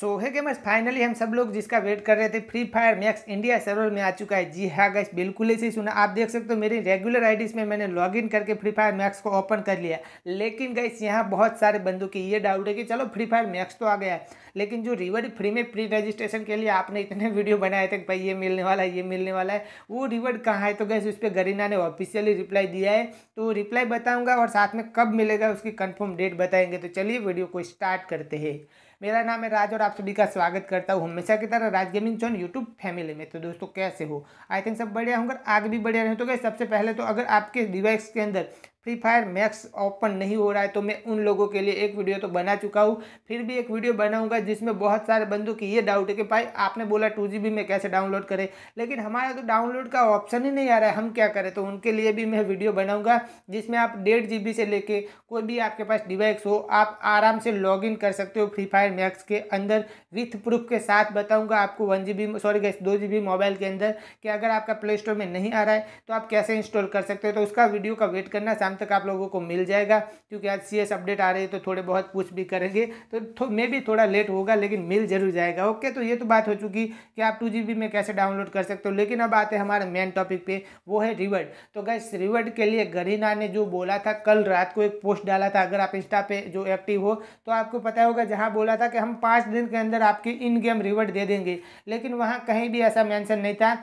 सो है gamers finally हम सब लोग जिसका वेट कर रहे थे free fire max India server में आ चुका है जी हाँ गैस बिल्कुल ऐसे ही सुना आप देख सकते हो मेरी रेगुलर आईडीज में मैंने लॉगिन करके फ्री फायर मैक्स को ओपन कर लिया लेकिन गैस यहाँ बहुत सारे बंदों की ये डाउट है कि चलो फ्री फायर मैक्स तो आ गया है लेकिन जो रिवर्ड फ्री में प्री रजिस्ट्रेशन के लिए आपने इतने वीडियो बनाए थे कि भाई ये मिलने वाला है ये मिलने वाला है वो रिवर्ड कहाँ है तो गैस उस पर गरीना ने ऑफिशियली रिप्लाई दिया है तो रिप्लाई बताऊँगा और साथ में कब मिलेगा उसकी कन्फर्म डेट बताएंगे तो चलिए वीडियो को स्टार्ट करते हैं मेरा नाम है राज और आप सभी का स्वागत करता हूँ हमेशा की तरह राज गेमिंग चौन यूट्यूब फैमिली में तो दोस्तों कैसे हो आई थिंक सब बढ़िया होंगे आगे भी बढ़िया रहे तो क्या सबसे पहले तो अगर आपके डिवाइस के अंदर फ्री फायर मैक्स ओपन नहीं हो रहा है तो मैं उन लोगों के लिए एक वीडियो तो बना चुका हूँ फिर भी एक वीडियो बनाऊंगा जिसमें बहुत सारे बंदों की ये डाउट है कि भाई आपने बोला टू जी में कैसे डाउनलोड करें लेकिन हमारा तो डाउनलोड का ऑप्शन ही नहीं आ रहा है हम क्या करें तो उनके लिए भी मैं वीडियो बनाऊँगा जिसमें आप डेढ़ जी से लेके कोई भी आपके पास डिवाइस हो आप आराम से लॉग इन कर सकते हो फ्री फायर मैक्स के अंदर विथ प्रूफ के साथ बताऊँगा आपको वन जी सॉरी गैस दो जी मोबाइल के अंदर कि अगर आपका प्ले स्टोर में नहीं आ रहा है तो आप कैसे इंस्टॉल कर सकते हो तो उसका वीडियो का वेट करना सामने शाम तक आप लोगों को मिल जाएगा क्योंकि आज सी अपडेट आ रही है तो थोड़े बहुत पूछ भी करेंगे तो, मे भी थोड़ा लेट होगा लेकिन मिल जरूर जाएगा ओके तो ये तो बात हो चुकी कि आप टू में कैसे डाउनलोड कर सकते हो लेकिन अब आते हैं हमारे मेन टॉपिक पे वो है रिवर्ड तो गैस रिवर्ड के लिए गरीना ने जो बोला था कल रात को एक पोस्ट डाला था अगर आप इंस्टा पे जो एक्टिव हो तो आपको पता होगा जहाँ बोला था कि हम पाँच दिन के अंदर आपकी इन गेम रिवर्ड दे देंगे लेकिन वहाँ कहीं भी ऐसा मैंसन नहीं था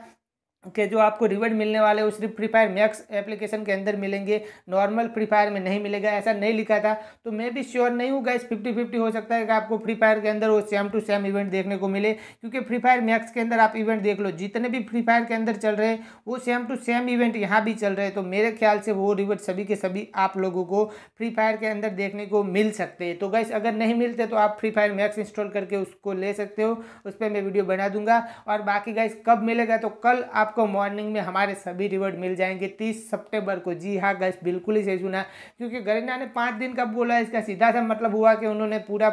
के जो आपको रिवर्ड मिलने वाले वो सिर्फ फ्री फायर मैक्स एप्लीकेशन के अंदर मिलेंगे नॉर्मल फ्री फायर में नहीं मिलेगा ऐसा नहीं लिखा था तो मैं भी श्योर नहीं हूँ गाइस फिफ्टी फिफ्टी हो सकता है कि आपको फ्री फायर के अंदर वो सेम टू सेम इवेंट देखने को मिले क्योंकि फ्री फायर मैक्स के अंदर आप इवेंट देख लो जितने भी फ्री फायर के अंदर चल रहे हैं वो सेम टू सेम इवेंट यहाँ भी चल रहे तो मेरे ख्याल से वो रिवर्ड सभी के सभी आप लोगों को फ्री फायर के अंदर देखने को मिल सकते हैं तो गाइस अगर नहीं मिलते तो आप फ्री फायर मैक्स इंस्टॉल करके उसको ले सकते हो उस पर मैं वीडियो बना दूंगा और बाकी गाइस कब मिलेगा तो कल आप आपको मॉर्निंग में हमारे सभी रिवॉर्ड मिल जाएंगे तीस सितंबर को जी हाँ गैस बिल्कुल ही सही सुना क्योंकि गरीना ने पाँच दिन का बोला इसका सीधा सा मतलब हुआ कि उन्होंने पूरा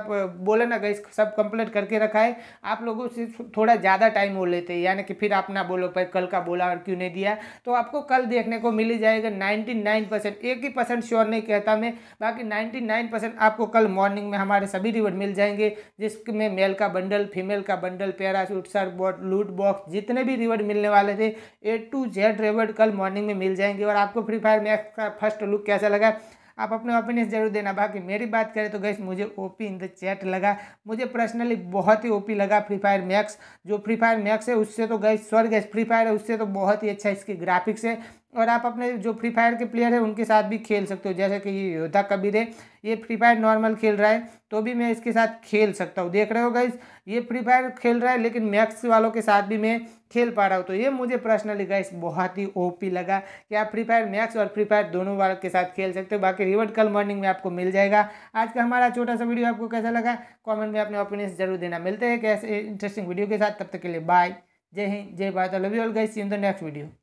बोला ना गैस सब कंप्लीट करके रखा है आप लोगों से थोड़ा ज़्यादा टाइम हो लेते हैं यानी कि फिर आप ना बोलो भाई कल का बोला और क्यों नहीं दिया तो आपको कल देखने को मिल जाएगा नाइन्टी नाइन परसेंट एक ही परसेंट श्योर नहीं कहता मैं बाकी नाइन्टी नाइन परसेंट आपको कल मॉर्निंग में हमारे सभी रिवॉर्ड मिल जाएंगे जिसमें मेल का बंडल फीमेल का bundle parachute surfboard loot box जितने भी रिवॉर्ड मिलने वाले थे ए टू जेड रेवर्ड कल मॉर्निंग में मिल जाएंगे और आपको फ्री फायर मैक्स का फर्स्ट लुक कैसा लगा आप अपने ओपिनियन जरूर देना बाकी मेरी बात करें तो गैस मुझे ओपी इन द चैट लगा मुझे पर्सनली बहुत ही ओपी लगा फ्री फायर मैक्स जो फ्री फायर मैक्स है उससे तो गैस स्वर्ग फ्री फायर है उससे तो बहुत ही अच्छा इसकी ग्राफिक्स है और आप अपने जो फ्री फायर के प्लेयर है उनके साथ भी खेल सकते हो जैसे कि ये योद्धा कबीर है ये फ्री फायर नॉर्मल खेल रहा है तो भी मैं इसके साथ खेल सकता हूँ देख रहे हो गाइज ये फ्री फायर खेल रहा है लेकिन मैक्स वालों के साथ भी मैं खेल पा रहा हूँ तो ये मुझे पर्सनली गाइस बहुत ही ओपी लगा कि आप फ्री फायर मैक्स और फ्री फायर दोनों वालों के साथ खेल सकते हो बाकी रिवर्ट कल मॉर्निंग में आपको मिल जाएगा आज का हमारा छोटा सा वीडियो आपको कैसा लगा कॉमेंट में अपने ओपिनियंस जरूर देना मिलते हैं कैसे इंटरेस्टिंग वीडियो के साथ तब तक के लिए बाय जय हिंद जय Bharat love you all guys in the next video